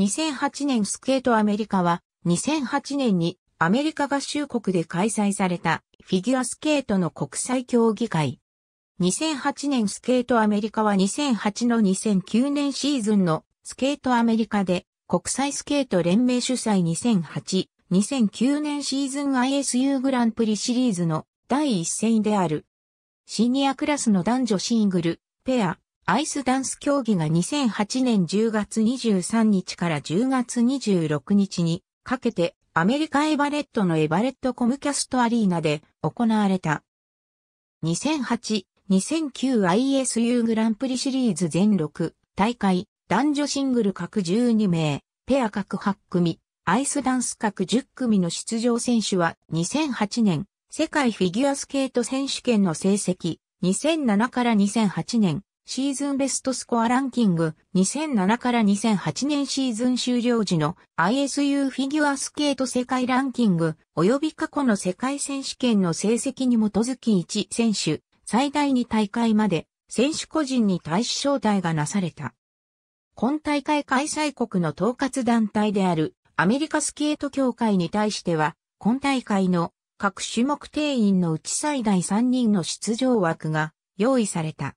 2008年スケートアメリカは2008年にアメリカ合衆国で開催されたフィギュアスケートの国際競技会。2008年スケートアメリカは2008の2009年シーズンのスケートアメリカで国際スケート連盟主催2008、2009年シーズン ISU グランプリシリーズの第一戦である。シニアクラスの男女シングル、ペア、アイスダンス競技が2008年10月23日から10月26日にかけてアメリカエバレットのエバレットコムキャストアリーナで行われた。2008、2009ISU グランプリシリーズ全6大会、男女シングル各12名、ペア各8組、アイスダンス各10組の出場選手は2008年世界フィギュアスケート選手権の成績2007から2008年シーズンベストスコアランキング2007から2008年シーズン終了時の ISU フィギュアスケート世界ランキング及び過去の世界選手権の成績に基づき1選手最大2大会まで選手個人に対し招待がなされた。今大会開催国の統括団体であるアメリカスケート協会に対しては今大会の各種目定員のうち最大3人の出場枠が用意された。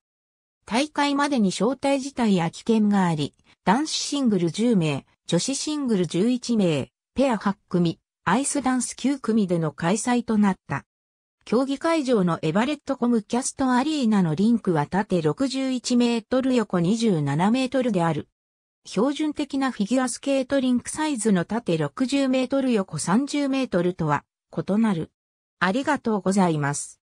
大会までに招待自体や危険があり、男子シングル10名、女子シングル11名、ペア8組、アイスダンス9組での開催となった。競技会場のエバレットコムキャストアリーナのリンクは縦61メートル横27メートルである。標準的なフィギュアスケートリンクサイズの縦60メートル横30メートルとは異なる。ありがとうございます。